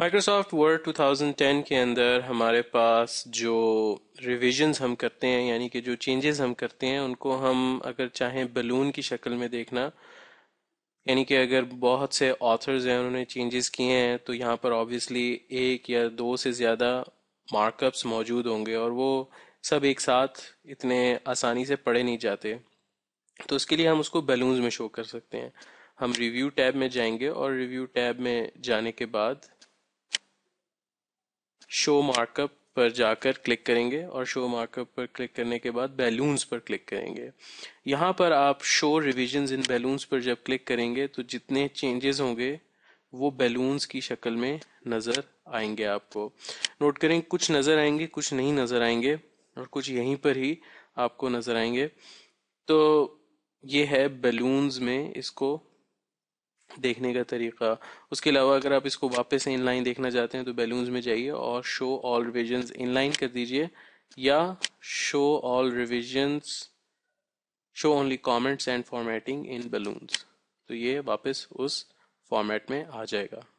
Microsoft word 2010 के अंदर हमारे पास जो रिविजन्स हम करते हैं यानी कि जो चेंजेस हम करते हैं उनको हम अगर चाहें बलून की शक्ल में देखना यानी कि अगर बहुत से ऑथर्स हैं उन्होंने चेंजेस किए हैं तो यहाँ पर ऑब्वियसली एक या दो से ज़्यादा मार्कअप्स मौजूद होंगे और वो सब एक साथ इतने आसानी से पढ़े नहीं जाते तो उसके लिए हम उसको बैलून्स में शो कर सकते हैं हम रिव्यू टैब में जाएंगे और रिव्यू टैब में जाने के बाद शो मार्कअप पर जाकर क्लिक करेंगे और शो मार्कअप पर क्लिक करने के बाद बैलून्स पर क्लिक करेंगे यहाँ पर आप शो रिविजन इन बैलून्स पर जब क्लिक करेंगे तो जितने चेंजेस होंगे वो बैलून्स की शक्ल में नज़र आएंगे आपको नोट करें कुछ नज़र आएंगे कुछ नहीं नज़र आएंगे और कुछ यहीं पर ही आपको नज़र आएंगे तो ये है बैलून्स में इसको देखने का तरीका उसके अलावा अगर आप इसको वापस से इनलाइन देखना चाहते हैं तो बैलून्स में जाइए और शो ऑल रिविजन्स इनलाइन कर दीजिए या show all revisions show only comments and formatting in balloons तो ये वापस उस फॉर्मेट में आ जाएगा